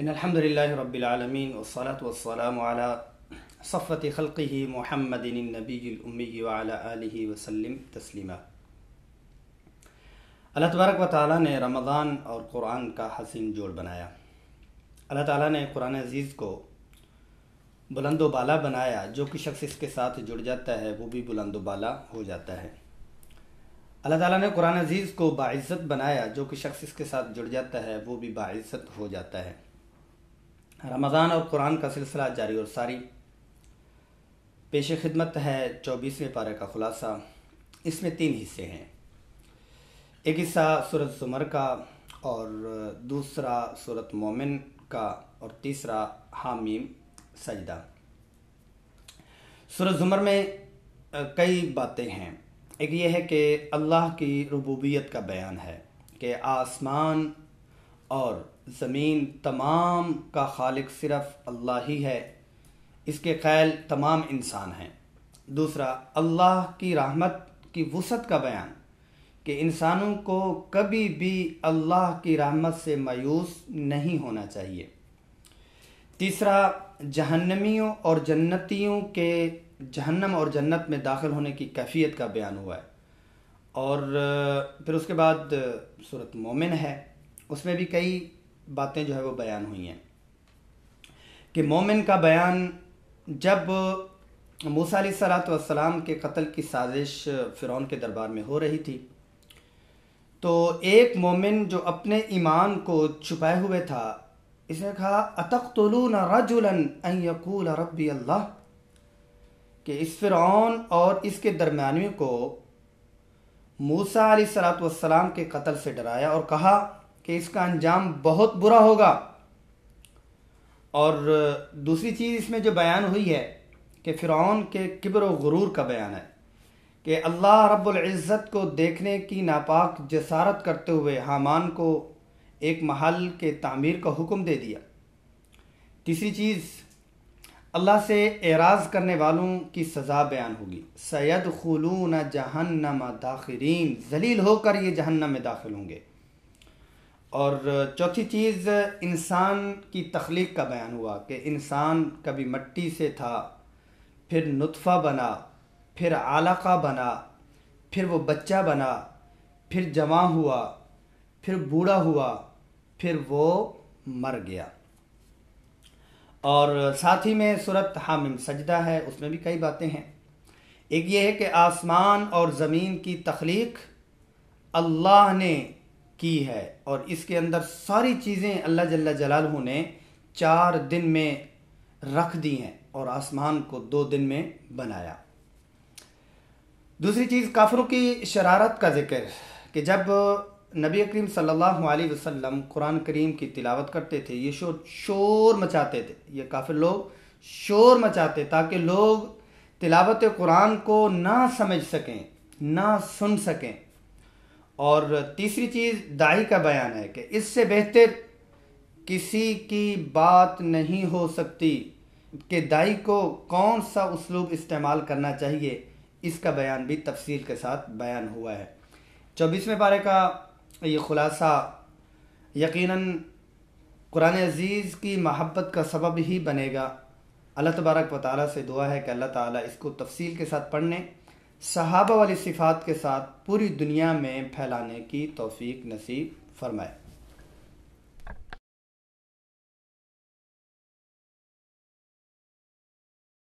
इन अलहमदिल्ल रबालमीन वसलाम सफ़त खलक़ी महमदिनबीउमी वाली वसलम तस्लिमा अल्लाह तबारक व ताली ने रमज़ान और कुरान का हसीन जोड़ बनाया अल्लाह ताली ने कुरान अजीज़ को बुलंद बाला बनाया जो कि शख्स इसके साथ जुड़ जाता है वो भी बुलंद बाला हो जाता है अल्लाह ताला ने कुरान अजीज़ को बाइज़्ज़त बनाया जो कि शख्स इसके साथ जुड़ जाता है वो भी बाइज़्ज़त हो जाता है रमज़ान और कुरान का सिलसिला जारी और सारी पेश खिदमत है चौबीसवें पारे का खुलासा इसमें तीन हिस्से हैं एक हिस्सा सूरत सुमर का और दूसरा सूरत मोमिन का और तीसरा हामीम सजदा सूरत जुमर में कई बातें हैं एक ये है कि अल्लाह की रबूबियत का बयान है कि आसमान और ज़मीन तमाम का खालिक सिर्फ़ अल्लाह ही है इसके खयाल तमाम इंसान हैं दूसरा अल्लाह की रहमत की वसत का बयान कि इंसानों को कभी भी अल्लाह की रहमत से मायूस नहीं होना चाहिए तीसरा जहन्नमियों और जन्नतियों के जहन्नम और जन्नत में दाखिल होने की कैफियत का बयान हुआ है और फिर उसके बाद सूरत मोमिन है उसमें भी कई बातें जो है वो बयान हुई हैं कि मोमिन का बयान जब मूसा सलाम के कत्ल की साजिश फ़िरौन के दरबार में हो रही थी तो एक मोमिन जो अपने ईमान को छुपाए हुए था इसने कहा अतक तलून रजुलन रबी अल्लाह कि इस फ़िरौन और इसके दरमियानी को मूसा सलाम के कत्ल से डराया और कहा कि इसका अंजाम बहुत बुरा होगा और दूसरी चीज़ इसमें जो बयान हुई है कि फ़िरौन के किब्र गुरूर का बयान है कि अल्लाह रब्ज़त को देखने की नापाक जसारत करते हुए हामान को एक महल के तामीर का हुक्म दे दिया तीसरी चीज़ अल्लाह से एराज करने वालों की सज़ा बयान होगी सैद न जहन्नम दाखरीन जलील होकर ये जहन्नम में दाखिल होंगे और चौथी चीज़ इंसान की तख्लीक का बयान हुआ कि इंसान कभी मट्टी से था फिर नुतफ़ा बना फिर आलाका बना फिर वो बच्चा बना फिर जमा हुआ फिर बूढ़ा हुआ फिर वो मर गया और साथ ही में सूरत हामिम सजदा है उसमें भी कई बातें हैं एक ये है कि आसमान और ज़मीन की तख्लीक अल्लाह ने की है और इसके अंदर सारी चीज़ें अल्लाह जल्ला जलालहू ने चार दिन में रख दी हैं और आसमान को दो दिन में बनाया दूसरी चीज़ काफरों की शरारत का जिक्र कि जब नबी करीम सल्लल्लाहु अलैहि वसल्लम कुरान करीम की तिलावत करते थे ये शोर शोर मचाते थे ये काफिर लोग शोर मचाते ताकि लोग तिलावत कुरान को ना समझ सकें ना सुन सकें और तीसरी चीज़ दाही का बयान है कि इससे बेहतर किसी की बात नहीं हो सकती कि दाई को कौन सा उसलूब इस्तेमाल करना चाहिए इसका बयान भी तफसील के साथ बयान हुआ है चौबीसवें पारे का ये खुलासा यकीनन कुरान अजीज़ की महब्बत का सबब ही बनेगा अल्लाह तबारक व ताली से दुआ है कि अल्लाह ताली इसको तफसील के साथ पढ़ने सहाबा वाली सिफात के साथ पूरी दुनिया में फैलाने की तौफीक नसीब फरमाए